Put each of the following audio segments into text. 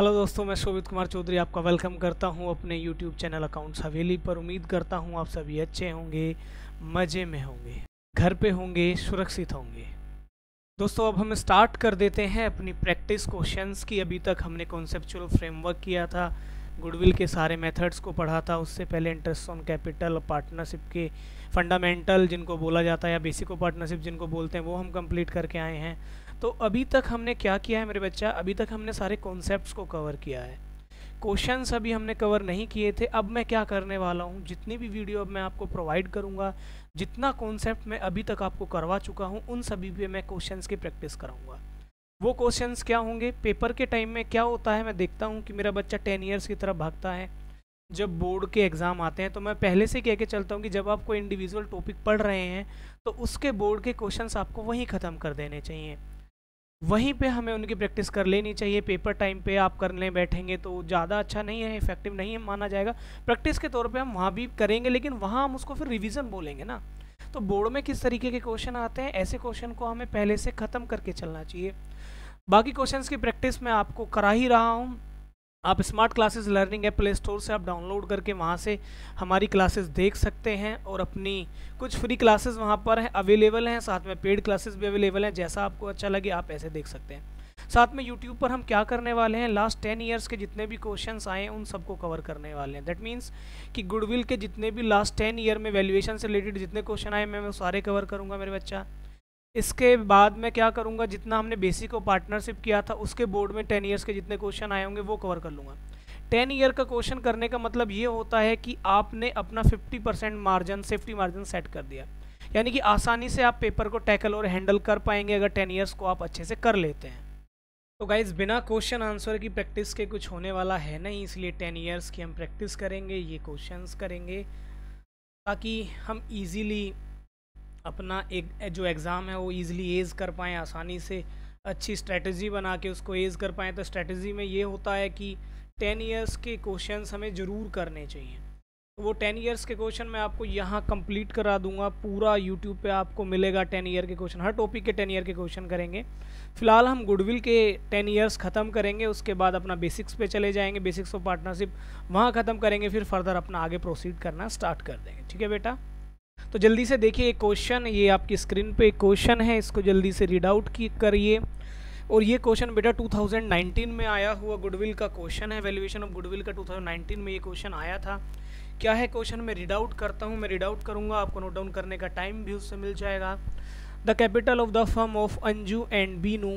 hello दोस्तों मैं शोभित कुमार चौधरी आपका वेलकम करता हूं अपने यूट्यूब चैनल अकाउंट्स हवेली पर उम्मीद करता हूं आप सभी अच्छे होंगे मज़े में होंगे घर पे होंगे सुरक्षित होंगे दोस्तों अब हम स्टार्ट कर देते हैं अपनी प्रैक्टिस क्वेश्चंस की अभी तक हमने कॉन्सेप्चुअल फ्रेमवर्क किया था गुडविल के सारे मेथड्स को पढ़ा था उससे पहले इंटरेस्ट ऑन कैपिटल और पार्टनरशिप के फंडामेंटल जिनको बोला जाता है या बेसिक ऑफ पार्टनरशिप जिनको बोलते हैं वो हम कंप्लीट करके आए हैं तो अभी तक हमने क्या किया है मेरे बच्चा अभी तक हमने सारे कॉन्सेप्ट्स को कवर किया है क्वेश्चन अभी हमने कवर नहीं किए थे अब मैं क्या करने वाला हूँ जितनी भी वीडियो अब मैं आपको प्रोवाइड करूँगा जितना कॉन्सेप्ट मैं अभी तक आपको करवा चुका हूँ उन सभी पे मैं क्वेश्चंस की प्रैक्टिस कराऊँगा वो क्वेश्चंस क्या होंगे पेपर के टाइम में क्या होता है मैं देखता हूँ कि मेरा बच्चा टेन ईयर्स की तरफ भागता है जब बोर्ड के एग्ज़ाम आते हैं तो मैं पहले से कह के चलता हूँ कि जब आप कोई इंडिविजुअल टॉपिक पढ़ रहे हैं तो उसके बोर्ड के क्वेश्चन आपको वहीं ख़त्म कर देने चाहिए वहीं पे हमें उनकी प्रैक्टिस कर लेनी चाहिए पेपर टाइम पे आप करने बैठेंगे तो ज़्यादा अच्छा नहीं है इफेक्टिव नहीं है माना जाएगा प्रैक्टिस के तौर पे हम वहाँ भी करेंगे लेकिन वहाँ हम उसको फिर रिवीजन बोलेंगे ना तो बोर्ड में किस तरीके के क्वेश्चन आते हैं ऐसे क्वेश्चन को हमें पहले से ख़त्म करके चलना चाहिए बाकी क्वेश्चन की प्रैक्टिस मैं आपको करा ही रहा हूँ आप smart classes learning app play store से आप डाउनलोड करके वहाँ से हमारी क्लासेस देख सकते हैं और अपनी कुछ फ्री क्लासेस वहाँ पर हैं अवेलेबल हैं साथ में पेड क्लासेस भी अवेलेबल हैं जैसा आपको अच्छा लगे आप ऐसे देख सकते हैं साथ में यूट्यूब पर हम क्या करने वाले हैं लास्ट टेन ईयर्स के जितने भी क्वेश्चन आए हैं उन सबको कवर करने वाले हैं दैट मीन्स कि गुडविल के जितने भी लास्ट टेन ईयर में वैल्यूएशन से रिलेटेड जितने क्वेश्चन आए मैं वो सारे कवर करूँगा मेरे बच्चा इसके बाद मैं क्या करूँगा जितना हमने बेसिक और पार्टनरशिप किया था उसके बोर्ड में टेन ईयर्स के जितने क्वेश्चन आए होंगे वो कवर कर लूँगा टेन ईयर का क्वेश्चन करने का मतलब ये होता है कि आपने अपना fifty percent margin safety margin set कर दिया यानी कि आसानी से आप पेपर को टैकल और हैंडल कर पाएंगे अगर टेन ईयर्स को आप अच्छे से कर लेते हैं तो गाइज़ बिना क्वेश्चन आंसर की प्रैक्टिस के कुछ होने वाला है नहीं इसलिए टेन ईयर्स की हम प्रैक्टिस करेंगे ये क्वेश्चन करेंगे ताकि हम ईजीली अपना एक जो एग्ज़ाम है वो ईज़िली एज़ कर पाएँ आसानी से अच्छी स्ट्रेटजी बना के उसको एज़ कर पाएँ तो स्ट्रेटजी में ये होता है कि टेन ईयर्स के क्वेश्चन हमें ज़रूर करने चाहिए तो वो टेन ईयर्स के क्वेश्चन मैं आपको यहाँ कंप्लीट करा दूंगा पूरा यूट्यूब पे आपको मिलेगा टेन ईयर के क्वेश्चन हर टॉपिक के टेन ईयर के क्वेश्चन करेंगे फिलहाल हम गुडविल के टेन ईयर्स ख़त्म करेंगे उसके बाद अपना बेसिक्स पे चले जाएंगे बेसिक्स ऑफ पार्टनरशिप वहाँ ख़त्म करेंगे फिर फर्दर अपना आगे प्रोसीड करना स्टार्ट कर देंगे ठीक है बेटा तो जल्दी से देखिए एक क्वेश्चन ये आपकी स्क्रीन पे एक क्वेश्चन है इसको जल्दी से रीड आउट की करिए और ये क्वेश्चन बेटा 2019 में आया हुआ गुडविल का क्वेश्चन है वैल्यूएशन ऑफ गुडविल का 2019 में ये क्वेश्चन आया था क्या है क्वेश्चन मैं रीड आउट करता हूँ मैं रीड आउट करूँगा आपको नोट डाउन करने का टाइम भी उससे मिल जाएगा the capital of the firm of Anju and Binu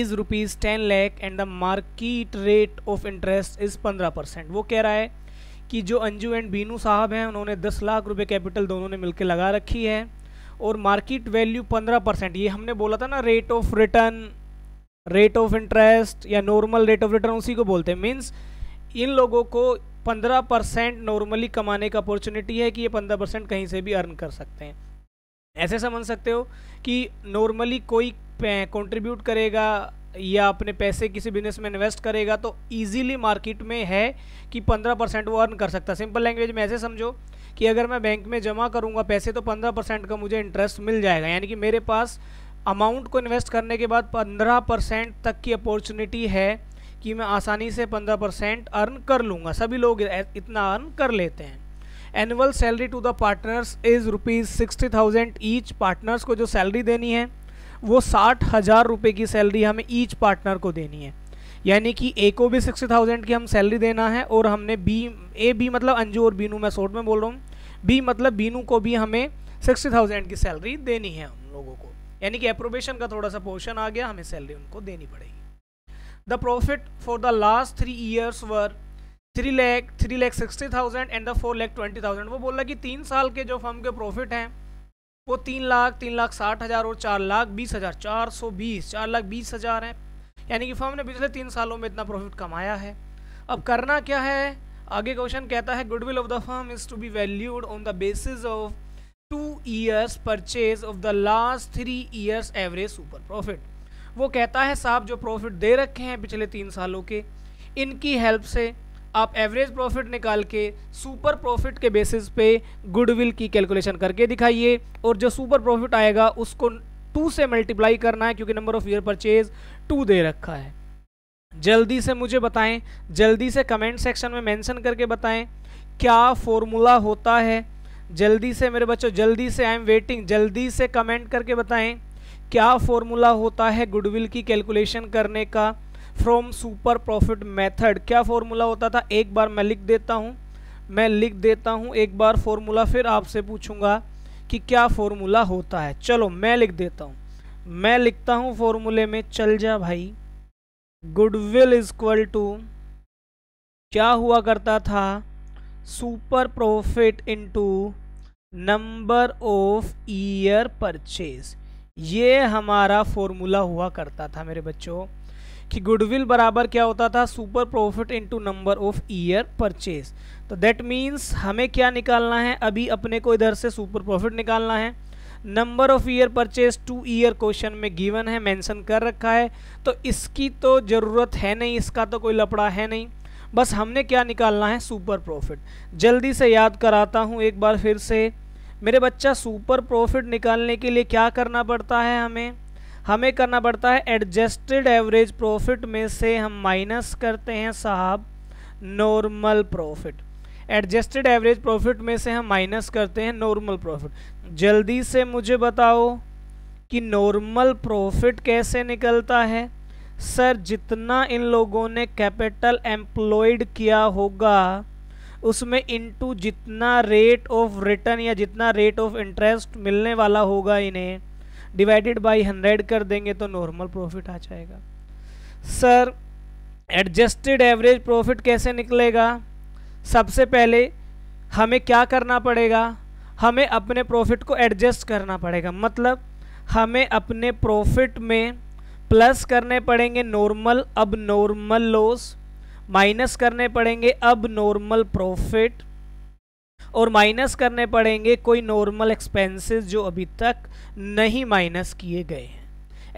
is rupees ten lakh and the market rate of interest is पंद्रह परसेंट वो कह रहा है कि जो अंजू एंड बीनू साहब हैं उन्होंने दस लाख रुपए कैपिटल दोनों ने मिलकर लगा रखी है और मार्केट वैल्यू पंद्रह परसेंट ये हमने बोला था ना rate of return rate of interest या नॉर्मल रेट ऑफ रिटर्न उसी को बोलते हैं मीन्स इन लोगों को पंद्रह परसेंट नॉर्मली कमाने का अपॉर्चुनिटी है कि ये पंद्रह परसेंट कहीं से भी अर्न कर सकते हैं ऐसे समझ सकते हो कि नॉर्मली कोई कॉन्ट्रीब्यूट करेगा या अपने पैसे किसी बिजनेस में इन्वेस्ट करेगा तो ईजिली मार्केट में है कि पंद्रह परसेंट वो अर्न कर सकता है सिंपल लैंग्वेज में ऐसे समझो कि अगर मैं बैंक में जमा करूँगा पैसे तो पंद्रह परसेंट का मुझे इंटरेस्ट मिल जाएगा यानी कि मेरे पास अमाउंट को इन्वेस्ट करने के बाद पंद्रह परसेंट तक की अपॉर्चुनिटी है कि मैं आसानी से पंद्रह परसेंट अर्न कर लूँगा सभी लोग इतना अर्न कर लेते हैं annual salary to the partners is rupees sixty thousand each partners को जो सैलरी देनी है वो साठ हज़ार रुपये की सैलरी हमें ईच पार्टनर को देनी है यानी कि ए को भी सिक्सटी थाउजेंड की हम सैलरी देना है और हमने बी ए बी मतलब अंजू और बीनू मैं शॉर्ट में बोल रहा हूँ बी मतलब बीनू को भी हमें सिक्सटी थाउजेंड की सैलरी देनी है हम लोगों को यानी कि अप्रोबेशन का थोड़ा सा पोर्शन आ गया हमें सैलरी उनको देनी पड़ेगी the profit for the last three years were three lakh three lakh sixty thousand and the four lakh twenty thousand वो बोल रहा कि तीन साल के जो फर्म के प्रॉफिट हैं वो तीन लाख तीन लाख साठ हज़ार और चार लाख बीस हज़ार चार सौ बीस चार लाख बीस हज़ार है यानी कि फर्म ने पिछले तीन सालों में इतना प्रॉफिट कमाया है अब करना क्या है आगे क्वेश्चन कहता है goodwill of the firm is to be valued on the basis of two years purchase of the last three years average super profit वो कहता है साहब जो प्रॉफिट दे रखे हैं पिछले तीन सालों के इनकी हेल्प से आप एवरेज प्रॉफिट निकाल के सुपर प्रॉफिट के बेसिस पे गुडविल की कैलकुलेशन करके दिखाइए और जो सुपर प्रॉफिट आएगा उसको टू से मल्टीप्लाई करना है क्योंकि number of year purchase two दे रखा है जल्दी से मुझे बताएं जल्दी से कमेंट सेक्शन में मेंशन करके बताएं क्या फॉर्मूला होता है जल्दी से मेरे बच्चों जल्दी से आई एम वेटिंग जल्दी से कमेंट करके बताएं क्या फॉर्मूला होता है गुडविल की कैलकुलेशन करने का फ्रॉम सुपर प्रॉफिट मेथड क्या फॉर्मूला होता था एक बार मैं लिख देता हूँ मैं लिख देता हूँ एक बार फॉर्मूला फिर आपसे पूछूंगा कि क्या फॉर्मूला होता है चलो मैं लिख देता हूँ मैं लिखता हूँ फॉर्मूले में चल जा भाई गुडविल इक्वल टू क्या हुआ करता था super profit into number of year purchase ये हमारा फॉर्मूला हुआ करता था मेरे बच्चों कि गुडविल बराबर क्या होता था super profit into number of year purchase तो दैट मीन्स हमें क्या निकालना है अभी अपने को इधर से सुपर प्रॉफिट निकालना है number of year purchase two year question में गिवन है मेंशन कर रखा है तो इसकी तो ज़रूरत है नहीं इसका तो कोई लपड़ा है नहीं बस हमने क्या निकालना है सुपर प्रॉफिट जल्दी से याद कराता हूँ एक बार फिर से मेरे बच्चा सुपर प्रॉफिट निकालने के लिए क्या करना पड़ता है हमें हमें करना पड़ता है एडजस्टेड एवरेज प्रॉफिट में से हम माइनस करते हैं साहब normal profit adjusted average profit में से हम माइनस करते हैं नॉर्मल प्रॉफिट जल्दी से मुझे बताओ कि नॉर्मल प्रॉफिट कैसे निकलता है सर जितना इन लोगों ने कैपिटल एम्प्लॉयड किया होगा उसमें इनटू जितना रेट ऑफ रिटर्न या जितना रेट ऑफ इंटरेस्ट मिलने वाला होगा इन्हें डिवाइडेड बाई हंड्रेड कर देंगे तो नॉर्मल प्रॉफिट आ जाएगा सर एडजस्टेड एवरेज प्रॉफिट कैसे निकलेगा सबसे पहले हमें क्या करना पड़ेगा हमें अपने प्रॉफिट को एडजस्ट करना पड़ेगा मतलब हमें अपने प्रॉफिट में प्लस करने पड़ेंगे नॉर्मल अब नॉर्मल लॉस माइनस करने पड़ेंगे अब नॉर्मल प्रॉफिट और माइनस करने पड़ेंगे कोई नॉर्मल एक्सपेंसेस जो अभी तक नहीं माइनस किए गए हैं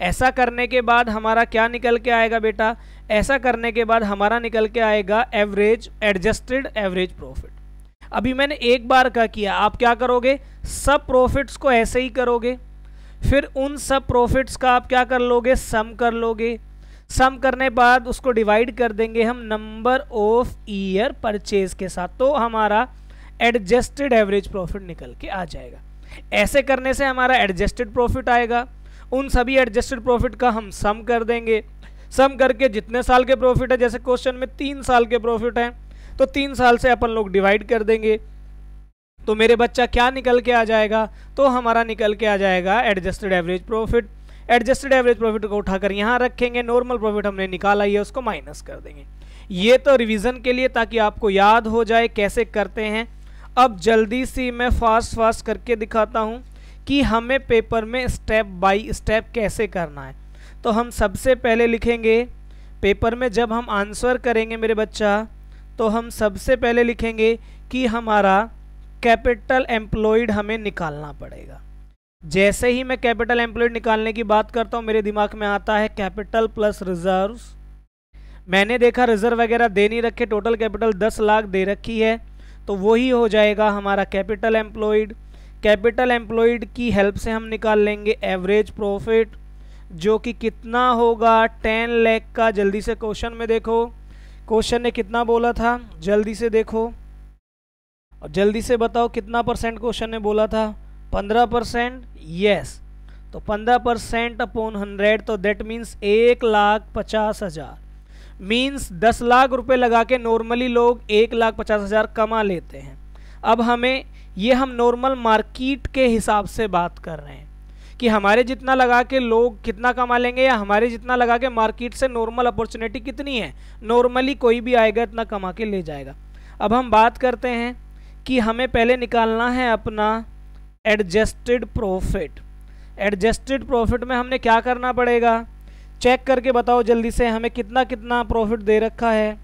ऐसा करने के बाद हमारा क्या निकल के आएगा बेटा ऐसा करने के बाद हमारा निकल के आएगा एवरेज एडजस्टेड एवरेज प्रॉफिट अभी मैंने एक बार का किया आप क्या करोगे सब प्रॉफिट्स को ऐसे ही करोगे फिर उन सब प्रॉफिट्स का आप क्या कर लोगे सम कर लोगे सम करने बाद उसको डिवाइड कर देंगे हम नंबर ऑफ ईयर परचेज के साथ तो हमारा एडजस्टेड एवरेज प्रॉफिट निकल के आ जाएगा ऐसे करने से हमारा एडजस्टेड प्रॉफिट आएगा उन सभी एडजस्टेड प्रॉफिट का हम सम कर देंगे सम करके जितने साल के प्रॉफिट है जैसे क्वेश्चन में तीन साल के प्रॉफिट हैं तो तीन साल से अपन लोग डिवाइड कर देंगे तो मेरे बच्चा क्या निकल के आ जाएगा तो हमारा निकल के आ जाएगा adjusted average profit adjusted average profit को उठाकर यहाँ रखेंगे नॉर्मल प्रॉफिट हमने निकाला ही है उसको माइनस कर देंगे ये तो रिवीजन के लिए ताकि आपको याद हो जाए कैसे करते हैं अब जल्दी से मैं फास्ट फास्ट करके दिखाता हूँ कि हमें पेपर में स्टेप बाई स्टेप कैसे करना है तो हम सबसे पहले लिखेंगे पेपर में जब हम आंसर करेंगे मेरे बच्चा तो हम सबसे पहले लिखेंगे कि हमारा कैपिटल एम्प्लॉयड हमें निकालना पड़ेगा जैसे ही मैं कैपिटल एम्प्लॉयड निकालने की बात करता हूँ मेरे दिमाग में आता है कैपिटल प्लस रिज़र्व मैंने देखा रिजर्व वगैरह दे नहीं रखे टोटल कैपिटल दस लाख दे रखी है तो वही हो जाएगा हमारा कैपिटल एम्प्लॉयड कैपिटल एम्प्लॉयड की हेल्प से हम निकाल लेंगे एवरेज प्रॉफिट जो कि कितना होगा टेन लैख का जल्दी से क्वेश्चन में देखो क्वेश्चन ने कितना बोला था जल्दी से देखो और जल्दी से बताओ कितना परसेंट क्वेश्चन ने बोला था पंद्रह परसेंट यस तो पंद्रह परसेंट अपॉन हंड्रेड तो देट मीन्स एक लाख पचास हज़ार मीन्स दस लाख रुपए लगा के नॉर्मली लोग एक लाख पचास हज़ार कमा लेते हैं अब हमें ये हम नॉर्मल मार्केट के हिसाब से बात कर रहे हैं कि हमारे जितना लगा के लोग कितना कमा लेंगे या हमारे जितना लगा के मार्केट से नॉर्मल अपॉर्चुनिटी कितनी है नॉर्मली कोई भी आएगा इतना कमा के ले जाएगा अब हम बात करते हैं कि हमें पहले निकालना है अपना एडजस्टेड प्रॉफिट एडजस्टेड प्रॉफिट में हमने क्या करना पड़ेगा चेक करके बताओ जल्दी से हमें कितना कितना प्रॉफिट दे रखा है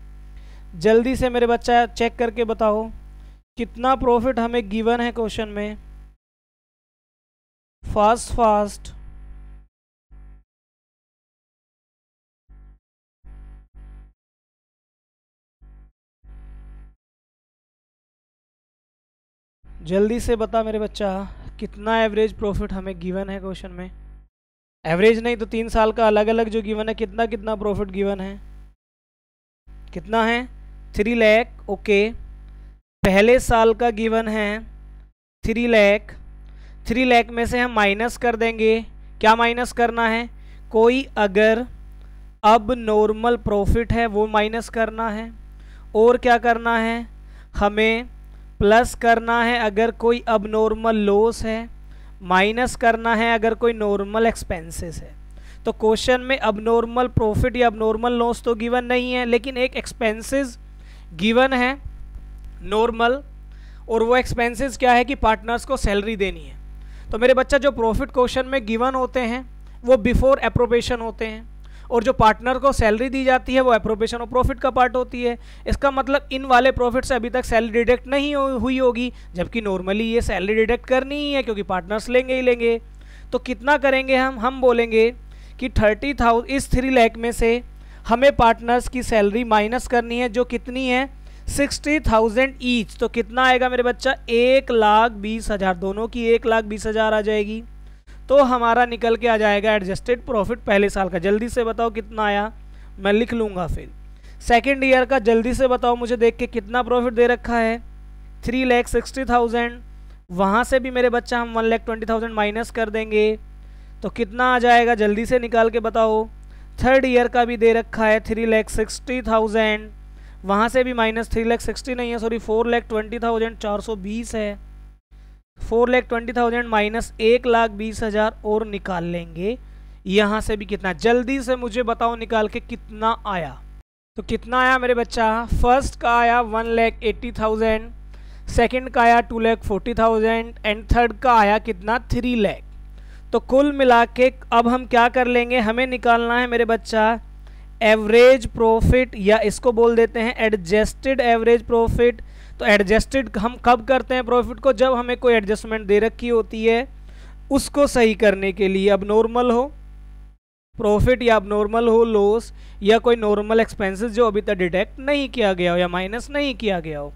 जल्दी से मेरे बच्चा चेक करके बताओ कितना प्रॉफिट हमें गिवन है क्वेश्चन में फास्ट फास्ट जल्दी से बता मेरे बच्चा कितना एवरेज प्रॉफिट हमें गिवन है क्वेश्चन में एवरेज नहीं तो तीन साल का अलग अलग जो गिवन है कितना कितना प्रॉफिट गिवन है कितना है थ्री लैख ओके पहले साल का गिवन है थ्री लैख थ्री लैख में से हम माइनस कर देंगे क्या माइनस करना है कोई अगर अब नॉर्मल प्रॉफिट है वो माइनस करना है और क्या करना है हमें प्लस करना है अगर कोई अब नॉर्मल लॉस है माइनस करना है अगर कोई नॉर्मल एक्सपेंसेस है तो क्वेश्चन में अब नॉर्मल प्रॉफिट या अब नॉर्मल लॉस तो गिवन नहीं है लेकिन एक एक्सपेंसेस गिवन है नॉर्मल और वो एक्सपेंसेस क्या है कि पार्टनर्स को सैलरी देनी है तो मेरे बच्चा जो प्रॉफिट क्वेश्चन में गिवन होते हैं वो बिफोर अप्रोपेशन होते हैं और जो पार्टनर को सैलरी दी जाती है वो अप्रोप्रिएशन ऑफ प्रॉफिट का पार्ट होती है इसका मतलब इन वाले प्रॉफिट से अभी तक सैलरी डिडक्ट नहीं हुई होगी जबकि नॉर्मली ये सैलरी डिडक्ट करनी ही है क्योंकि पार्टनर्स लेंगे ही लेंगे तो कितना करेंगे हम हम बोलेंगे कि थर्टी थाउज इस थ्री लैख में से हमें पार्टनर्स की सैलरी माइनस करनी है जो कितनी है सिक्सटी थाउजेंड ईच तो कितना आएगा मेरे बच्चा एक लाख बीस हज़ार दोनों की एक लाख बीस हज़ार आ जाएगी तो हमारा निकल के आ जाएगा एडजस्टेड प्रॉफिट पहले साल का जल्दी से बताओ कितना आया मैं लिख लूँगा फिर सेकेंड ईयर का जल्दी से बताओ मुझे देख के कितना प्रॉफिट दे रखा है थ्री लैख सिक्सटी थाउजेंड वहाँ से भी मेरे बच्चा हम one lakh twenty thousand minus कर देंगे तो कितना आ जाएगा जल्दी से निकाल के बताओ थर्ड ईयर का भी दे रखा है थ्री लैख सिक्सटी थाउजेंड वहाँ से भी माइनस थ्री लैख सिक्सटी नहीं है sorry four lakh twenty thousand चार सौ बीस है four lakh twenty thousand minus एक लाख बीस हज़ार और निकाल लेंगे यहां से भी कितना जल्दी से मुझे बताओ निकाल के कितना आया तो कितना आया मेरे बच्चा फर्स्ट का आया one lakh eighty thousand second का आया two lakh forty thousand and third का आया कितना थ्री लैख तो कुल मिला के अब हम क्या कर लेंगे हमें निकालना है मेरे बच्चा एवरेज प्रॉफिट या इसको बोल देते हैं एडजस्टेड एवरेज प्रॉफिट तो एडजस्टेड हम कब करते हैं प्रॉफिट को जब हमें कोई एडजस्टमेंट दे रखी होती है उसको सही करने के लिए अब नॉर्मल हो प्रॉफिट या अब नॉर्मल हो लॉस या कोई नॉर्मल एक्सपेंसेस जो अभी तक डिटेक्ट नहीं किया गया हो या माइनस नहीं किया गया हो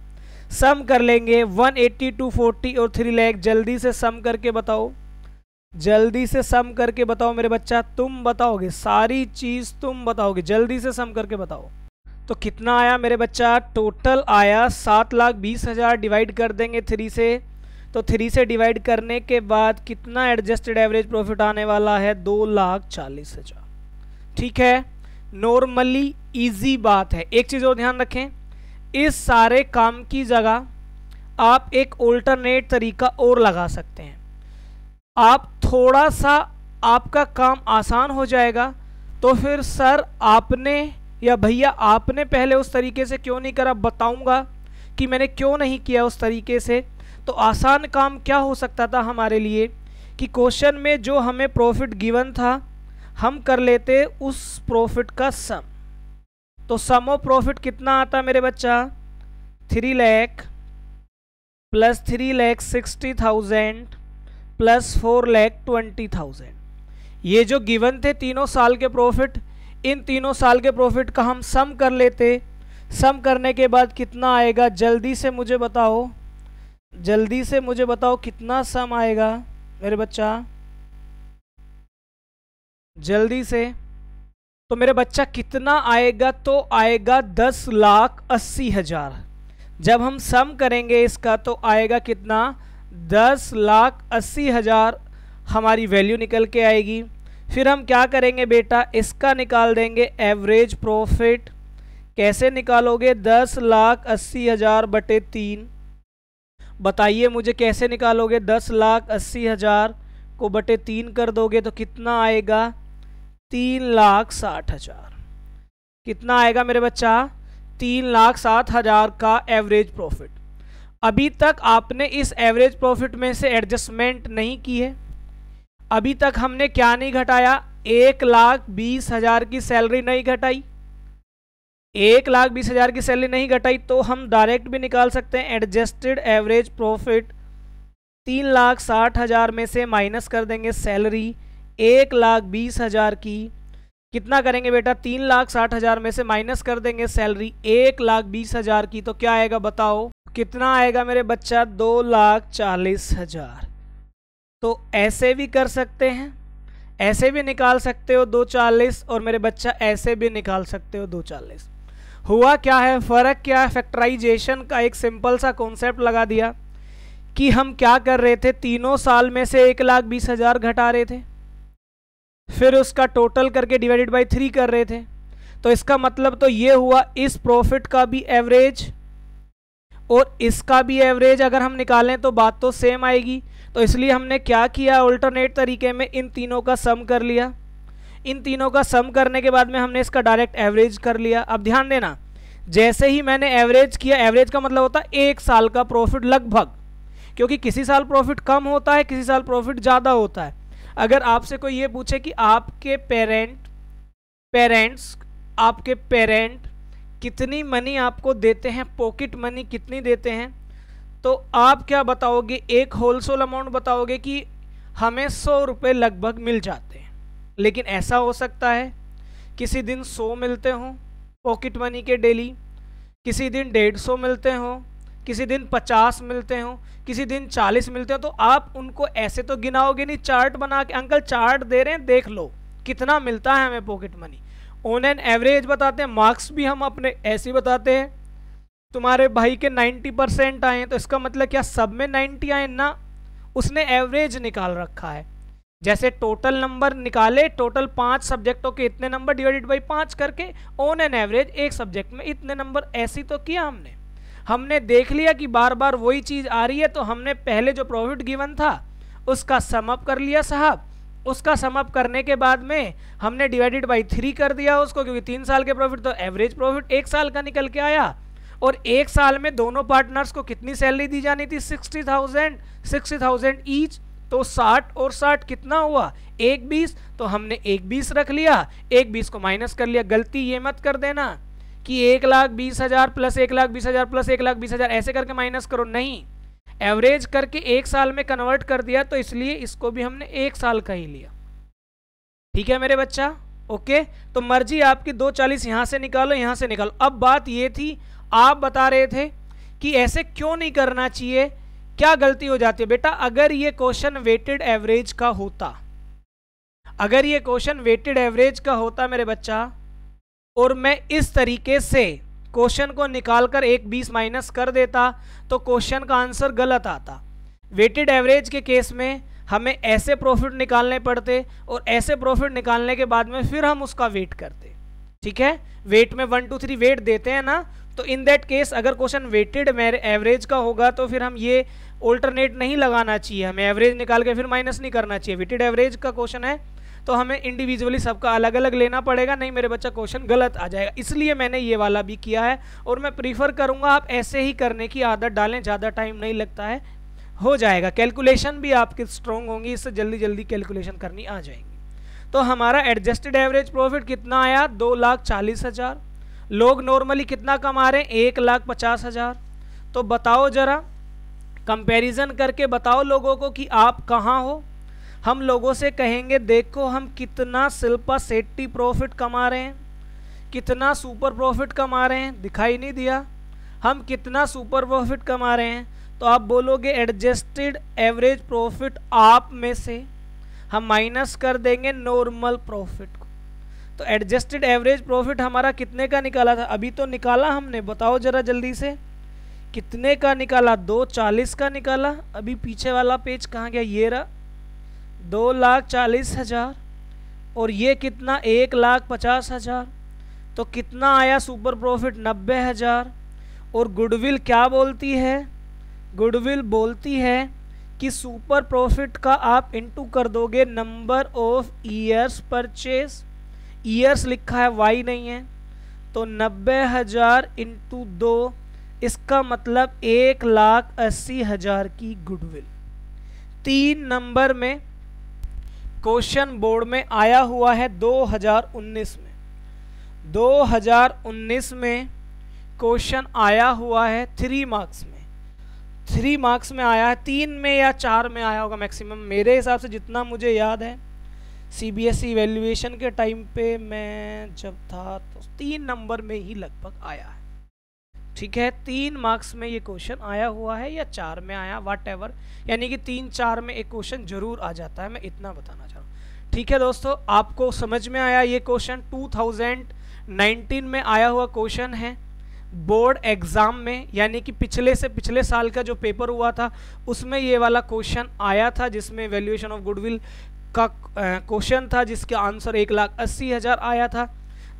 सम कर लेंगे 180 टू फोर्टी और 3 लैख जल्दी से सम करके बताओ जल्दी से सम करके बताओ मेरे बच्चा तुम बताओगे सारी चीज़ तुम बताओगे जल्दी से सम करके बताओ तो कितना आया मेरे बच्चा टोटल आया सात लाख बीस हज़ार डिवाइड कर देंगे थ्री से तो थ्री से डिवाइड करने के बाद कितना एडजस्टेड एवरेज प्रॉफिट आने वाला है दो लाख चालीस हज़ार ठीक है नॉर्मली इजी बात है एक चीज़ और ध्यान रखें इस सारे काम की जगह आप एक ऑल्टरनेट तरीका और लगा सकते हैं आप थोड़ा सा आपका काम आसान हो जाएगा तो फिर सर आपने या भैया आपने पहले उस तरीके से क्यों नहीं करा बताऊंगा कि मैंने क्यों नहीं किया उस तरीके से तो आसान काम क्या हो सकता था हमारे लिए कि क्वेश्चन में जो हमें प्रॉफिट गिवन था हम कर लेते उस प्रॉफिट का सम तो सम ऑफ प्रॉफिट कितना आता मेरे बच्चा three lakh plus three lakh sixty thousand plus four lakh twenty thousand ये जो गिवन थे तीनों साल के प्रॉफिट इन तीनों साल के प्रॉफिट का हम सम कर लेते सम करने के बाद कितना आएगा जल्दी से मुझे बताओ जल्दी से मुझे बताओ कितना सम आएगा मेरे बच्चा जल्दी से तो मेरे बच्चा कितना आएगा तो आएगा दस लाख अस्सी हज़ार जब हम सम करेंगे इसका तो आएगा कितना दस लाख अस्सी हज़ार हमारी वैल्यू निकल के आएगी फिर हम क्या करेंगे बेटा इसका निकाल देंगे एवरेज प्रॉफिट कैसे निकालोगे दस लाख अस्सी हज़ार बटे तीन बताइए मुझे कैसे निकालोगे दस लाख अस्सी हज़ार को बटे तीन कर दोगे तो कितना आएगा तीन लाख साठ हज़ार कितना आएगा मेरे बच्चा तीन लाख सात हज़ार का एवरेज प्रॉफिट अभी तक आपने इस एवरेज प्रॉफिट में से एडजस्टमेंट नहीं की है अभी तक हमने क्या नहीं घटाया एक लाख बीस हजार की सैलरी नहीं घटाई एक लाख बीस हजार की सैलरी नहीं घटाई तो हम डायरेक्ट भी निकाल सकते हैं एडजस्टेड एवरेज प्रॉफिट तीन लाख साठ हजार में से माइनस कर देंगे सैलरी एक लाख बीस हजार की कितना करेंगे बेटा तीन लाख साठ हजार में से माइनस कर देंगे सैलरी एक लाख बीस हजार की तो क्या आएगा बताओ कितना आएगा मेरे बच्चा दो लाख चालीस हजार तो ऐसे भी कर सकते हैं ऐसे भी निकाल सकते हो दो चालीस और मेरे बच्चा ऐसे भी निकाल सकते हो दो चालीस हुआ क्या है फ़र्क क्या है फैक्टराइजेशन का एक सिंपल सा कॉन्सेप्ट लगा दिया कि हम क्या कर रहे थे तीनों साल में से एक लाख बीस हज़ार घटा रहे थे फिर उसका टोटल करके डिवाइडेड बाई थ्री कर रहे थे तो इसका मतलब तो ये हुआ इस प्रॉफिट का भी एवरेज और इसका भी एवरेज अगर हम निकालें तो बात तो सेम आएगी तो इसलिए हमने क्या किया अल्टरनेट तरीके में इन तीनों का सम कर लिया इन तीनों का सम करने के बाद में हमने इसका डायरेक्ट एवरेज कर लिया अब ध्यान देना जैसे ही मैंने एवरेज किया एवरेज का मतलब होता है एक साल का प्रॉफिट लगभग क्योंकि किसी साल प्रॉफिट कम होता है किसी साल प्रॉफिट ज़्यादा होता है अगर आपसे कोई ये पूछे कि आपके पेरेंट पेरेंट्स आपके पेरेंट कितनी मनी आपको देते हैं पॉकेट मनी कितनी देते हैं तो आप क्या बताओगे एक होलसेल अमाउंट बताओगे कि हमें सौ रुपये लगभग मिल जाते हैं लेकिन ऐसा हो सकता है किसी दिन सौ मिलते हों पॉकेट मनी के डेली किसी दिन डेढ़ सौ मिलते हों किसी दिन पचास मिलते हों किसी दिन चालीस मिलते हों तो आप उनको ऐसे तो गिनाओगे नहीं चार्ट बना के अंकल चार्ट दे रहे हैं देख लो कितना मिलता है हमें pocket money on an average बताते हैं मार्क्स भी हम अपने ऐसे बताते हैं तुम्हारे भाई के 90 परसेंट आए तो इसका मतलब क्या सब में 90 आए ना उसने एवरेज निकाल रखा है जैसे टोटल नंबर निकाले टोटल पांच सब्जेक्टों के इतने नंबर डिवाइडेड बाई पांच करके ऑन एन एवरेज एक सब्जेक्ट में इतने नंबर ऐसी तो किया हमने हमने देख लिया कि बार बार वही चीज़ आ रही है तो हमने पहले जो प्रॉफिट गिवन था उसका समअप कर लिया साहब उसका समअप करने के बाद में हमने डिवाइडेड बाई थ्री कर दिया उसको क्योंकि तीन साल के प्रॉफिट तो एवरेज प्रॉफिट एक साल का निकल के आया और एक साल में दोनों पार्टनर्स को कितनी सैलरी दी जानी थी sixty thousand sixty thousand each तो साठ और साठ कितना हुआ एक बीस तो हमने एक बीस रख लिया एक बीस को माइनस कर लिया गलती ये मत कर देना कि एक लाख बीस हज़ार प्लस एक लाख बीस हज़ार प्लस एक लाख बीस हज़ार ऐसे करके माइनस करो नहीं एवरेज करके एक साल में कन्वर्ट कर दिया तो इसलिए इसको भी हमने एक साल का ही लिया ठीक है मेरे बच्चा ओके तो मर्जी आपकी दो चालीस यहाँ से निकालो यहाँ से निकालो अब बात ये थी आप बता रहे थे कि ऐसे क्यों नहीं करना चाहिए क्या गलती हो जाती है बेटा अगर ये क्वेश्चन वेटेड एवरेज का होता अगर ये क्वेश्चन वेटेड एवरेज का होता मेरे बच्चा और मैं इस तरीके से क्वेश्चन को निकालकर एक बीस माइनस कर देता तो क्वेश्चन का आंसर गलत आता वेटेड एवरेज के केस में हमें ऐसे प्रॉफिट निकालने पड़ते और ऐसे प्रॉफिट निकालने के बाद में फिर हम उसका वेट करते ठीक है वेट में वन टू थ्री वेट देते हैं ना तो इन दैट केस अगर क्वेश्चन वेटेड एवरेज का होगा तो फिर हम ये ऑल्टरनेट नहीं लगाना चाहिए हमें एवरेज निकाल के फिर माइनस नहीं करना चाहिए वेटेड एवरेज का क्वेश्चन है तो हमें इंडिविजुअली सबका अलग अलग लेना पड़ेगा नहीं मेरे बच्चा क्वेश्चन गलत आ जाएगा इसलिए मैंने ये वाला भी किया है और मैं प्रीफर करूँगा आप ऐसे ही करने की आदत डालें ज़्यादा टाइम नहीं लगता है हो जाएगा कैलकुलेशन भी आपकी स्ट्रॉन्ग होंगी इससे जल्दी जल्दी कैलकुलेशन करनी आ जाएगी तो हमारा एडजस्टेड एवरेज प्रॉफिट कितना आया दो लाख चालीस हज़ार लोग नॉर्मली कितना कमा रहे हैं एक लाख पचास हज़ार तो बताओ ज़रा कंपैरिजन करके बताओ लोगों को कि आप कहाँ हो हम लोगों से कहेंगे देखो हम कितना शिल्पा सेट्टी प्रॉफिट कमा रहे हैं कितना सुपर प्रॉफिट कमा रहे हैं दिखाई नहीं दिया हम कितना सुपर प्रॉफिट कमा रहे हैं तो आप बोलोगे एडजस्टेड एवरेज प्रॉफिट आप में से हम माइनस कर देंगे नॉर्मल प्रॉफिट तो एडजस्टेड एवरेज प्रॉफिट हमारा कितने का निकाला था अभी तो निकाला हमने बताओ ज़रा जल्दी से कितने का निकाला दो चालीस का निकाला अभी पीछे वाला पेज कहाँ गया ये रहा दो लाख चालीस हज़ार और ये कितना एक लाख पचास हज़ार तो कितना आया सुपर प्रॉफिट नब्बे हज़ार और गुडविल क्या बोलती है गुडविल बोलती है कि सुपर प्रॉफिट का आप इंटू कर दोगे number of years purchase years लिखा है वाई नहीं है तो नब्बे हज़ार इंटू दो इसका मतलब एक लाख अस्सी हज़ार की गुडविल तीन नंबर में क्वेश्चन बोर्ड में आया हुआ है 2019 में 2019 में क्वेश्चन आया हुआ है थ्री मार्क्स में थ्री मार्क्स में आया है तीन में या चार में आया होगा मैक्सिमम मेरे हिसाब से जितना मुझे याद है C B S E valuation के टाइम पे मैं जब था तो तीन नंबर में ही लगभग आया है ठीक है तीन मार्क्स में ये क्वेश्चन आया हुआ है या चार में आया वाट एवर यानी कि तीन चार में एक क्वेश्चन जरूर आ जाता है मैं इतना बताना चाह रहा हूँ ठीक है दोस्तों आपको समझ में आया ये क्वेश्चन टू थाउजेंड नाइनटीन में आया हुआ क्वेश्चन है बोर्ड एग्ज़ाम में यानी कि पिछले से पिछले साल का जो पेपर हुआ था उसमें ये वाला क्वेश्चन आया था जिसमें वैल्यूएशन ऑफ गुडविल का क्वेश्चन था जिसका आंसर एक लाख अस्सी हज़ार आया था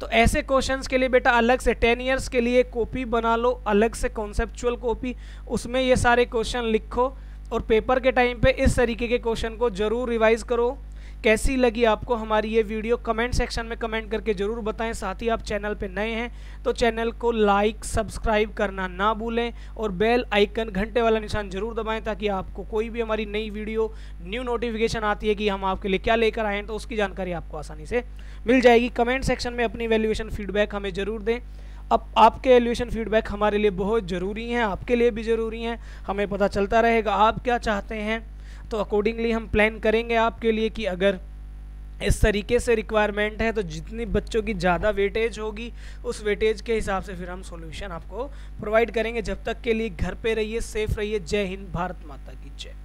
तो ऐसे क्वेश्चंस के लिए बेटा अलग से टेन इयर्स के लिए कॉपी बना लो अलग से कॉन्सेप्चुअल कॉपी उसमें ये सारे क्वेश्चन लिखो और पेपर के टाइम पे इस तरीके के क्वेश्चन को ज़रूर रिवाइज़ करो कैसी लगी आपको हमारी ये वीडियो कमेंट सेक्शन में कमेंट करके ज़रूर बताएं साथ ही आप चैनल पर नए हैं तो चैनल को लाइक सब्सक्राइब करना ना भूलें और बेल आइकन घंटे वाला निशान ज़रूर दबाएं ताकि आपको कोई भी हमारी नई वीडियो न्यू नोटिफिकेशन आती है कि हम आपके लिए क्या लेकर आएँ तो उसकी जानकारी आपको आसानी से मिल जाएगी कमेंट सेक्शन में अपनी वैल्यूएशन फीडबैक हमें ज़रूर दें अब आपके एल्यूशन फीडबैक हमारे लिए बहुत ज़रूरी हैं आपके लिए भी ज़रूरी हैं हमें पता चलता रहेगा आप क्या चाहते हैं तो अकॉर्डिंगली हम प्लान करेंगे आपके लिए कि अगर इस तरीके से रिक्वायरमेंट है तो जितनी बच्चों की ज़्यादा वेटेज होगी उस वेटेज के हिसाब से फिर हम सॉल्यूशन आपको प्रोवाइड करेंगे जब तक के लिए घर पे रहिए सेफ रहिए जय हिंद भारत माता की जय